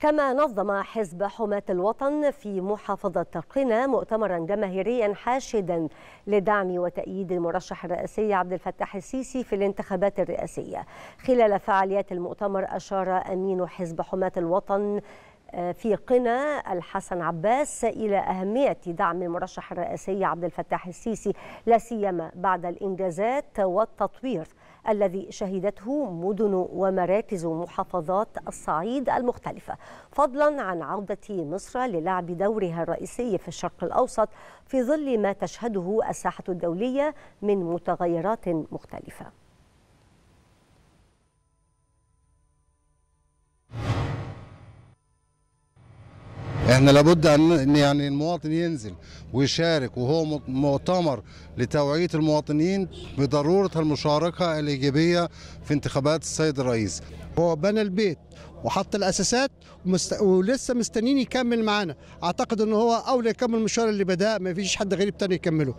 كما نظم حزب حماة الوطن في محافظة قنا مؤتمرا جماهيريا حاشدا لدعم وتأييد المرشح الرئاسي عبد الفتاح السيسي في الانتخابات الرئاسية خلال فعاليات المؤتمر أشار أمين حزب حماة الوطن آه، في قنا الحسن عباس إلى أهمية دعم المرشح الرئاسي عبد الفتاح السيسي لا سيما بعد الإنجازات والتطوير الذي شهدته مدن ومراكز محافظات الصعيد المختلفة فضلا عن عودة مصر للعب دورها الرئيسي في الشرق الأوسط في ظل ما تشهده الساحة الدولية من متغيرات مختلفة احنا لابد ان يعني المواطن ينزل ويشارك وهو مؤتمر لتوعيه المواطنين بضروره المشاركه الايجابيه في انتخابات السيد الرئيس. هو بنى البيت وحط الاساسات ومست... ولسه مستنيين يكمل معانا، اعتقد ان هو اولى يكمل المشوار اللي بداه ما فيش حد غريب تاني يكمله.